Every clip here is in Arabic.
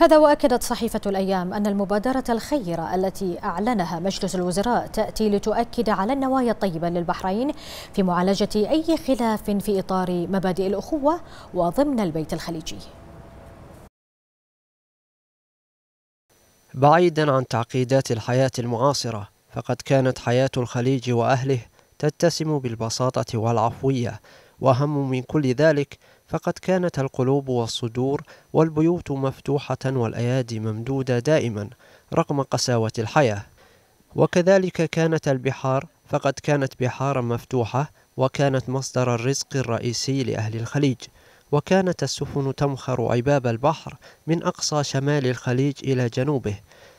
هذا وأكدت صحيفة الأيام أن المبادرة الخيرة التي أعلنها مجلس الوزراء تأتي لتؤكد على النوايا الطيبة للبحرين في معالجة أي خلاف في إطار مبادئ الأخوة وضمن البيت الخليجي بعيدا عن تعقيدات الحياة المعاصرة فقد كانت حياة الخليج وأهله تتسم بالبساطة والعفوية وأهم من كل ذلك فقد كانت القلوب والصدور والبيوت مفتوحة والأيادي ممدودة دائما رغم قساوة الحياة وكذلك كانت البحار فقد كانت بحارا مفتوحة وكانت مصدر الرزق الرئيسي لأهل الخليج وكانت السفن تمخر عباب البحر من أقصى شمال الخليج إلى جنوبه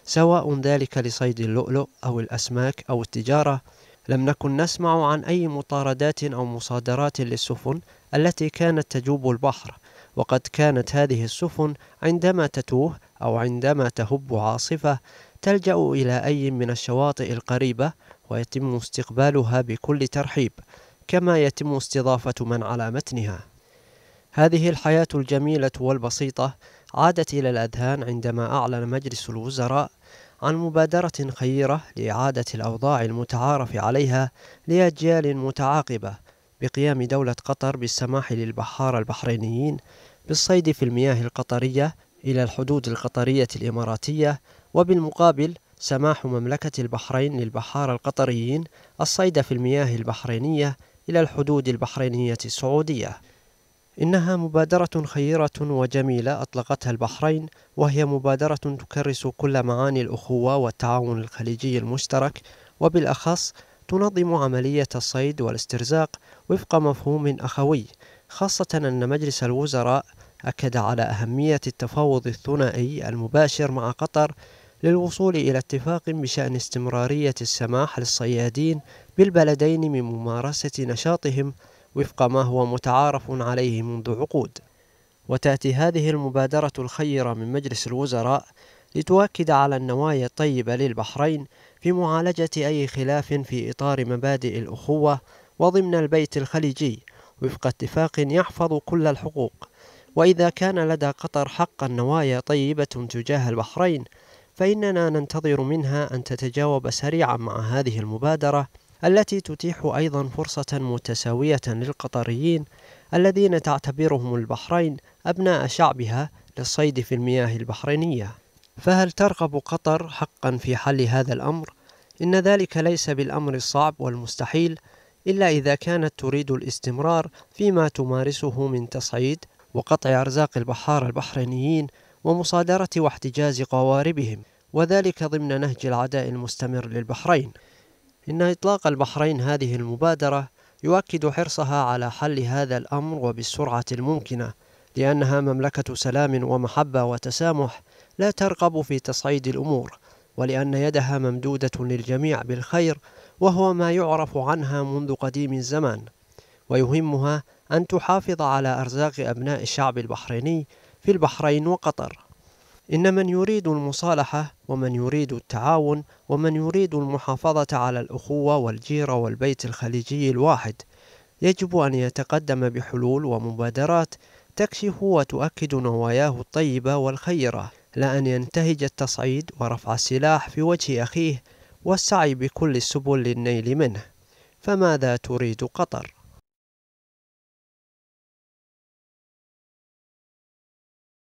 سواء ذلك لصيد اللؤلؤ أو الأسماك أو التجارة لم نكن نسمع عن أي مطاردات أو مصادرات للسفن التي كانت تجوب البحر وقد كانت هذه السفن عندما تتوه أو عندما تهب عاصفة تلجأ إلى أي من الشواطئ القريبة ويتم استقبالها بكل ترحيب كما يتم استضافة من على متنها هذه الحياة الجميلة والبسيطة عادت إلى الأذهان عندما أعلن مجلس الوزراء عن مبادرة خيرة لإعادة الأوضاع المتعارف عليها لأجيال متعاقبة بقيام دولة قطر بالسماح للبحارة البحرينيين بالصيد في المياه القطرية إلى الحدود القطرية الإماراتية وبالمقابل سماح مملكة البحرين للبحارة القطريين الصيد في المياه البحرينية إلى الحدود البحرينية السعودية إنها مبادرة خيرة وجميلة أطلقتها البحرين وهي مبادرة تكرس كل معاني الأخوة والتعاون الخليجي المشترك وبالأخص تنظم عملية الصيد والاسترزاق وفق مفهوم أخوي خاصة أن مجلس الوزراء أكد على أهمية التفاوض الثنائي المباشر مع قطر للوصول إلى اتفاق بشأن استمرارية السماح للصيادين بالبلدين من ممارسة نشاطهم وفق ما هو متعارف عليه منذ عقود وتأتي هذه المبادرة الخيرة من مجلس الوزراء لتؤكد على النوايا الطيبة للبحرين في معالجة أي خلاف في إطار مبادئ الأخوة وضمن البيت الخليجي وفق اتفاق يحفظ كل الحقوق وإذا كان لدى قطر حقا نوايا طيبة تجاه البحرين فإننا ننتظر منها أن تتجاوب سريعا مع هذه المبادرة التي تتيح أيضا فرصة متساوية للقطريين الذين تعتبرهم البحرين أبناء شعبها للصيد في المياه البحرينية فهل ترغب قطر حقا في حل هذا الأمر؟ إن ذلك ليس بالأمر الصعب والمستحيل إلا إذا كانت تريد الاستمرار فيما تمارسه من تصعيد وقطع أرزاق البحار البحرينيين ومصادرة واحتجاز قواربهم وذلك ضمن نهج العداء المستمر للبحرين إن إطلاق البحرين هذه المبادرة يؤكد حرصها على حل هذا الأمر وبالسرعة الممكنة لأنها مملكة سلام ومحبة وتسامح لا ترغب في تصعيد الأمور ولأن يدها ممدودة للجميع بالخير وهو ما يعرف عنها منذ قديم الزمان ويهمها أن تحافظ على أرزاق أبناء الشعب البحريني في البحرين وقطر إن من يريد المصالحة ومن يريد التعاون ومن يريد المحافظة على الأخوة والجيرة والبيت الخليجي الواحد يجب أن يتقدم بحلول ومبادرات تكشف وتؤكد نواياه الطيبة والخيرة لا أن ينتهج التصعيد ورفع السلاح في وجه أخيه والسعي بكل السبل للنيل منه فماذا تريد قطر؟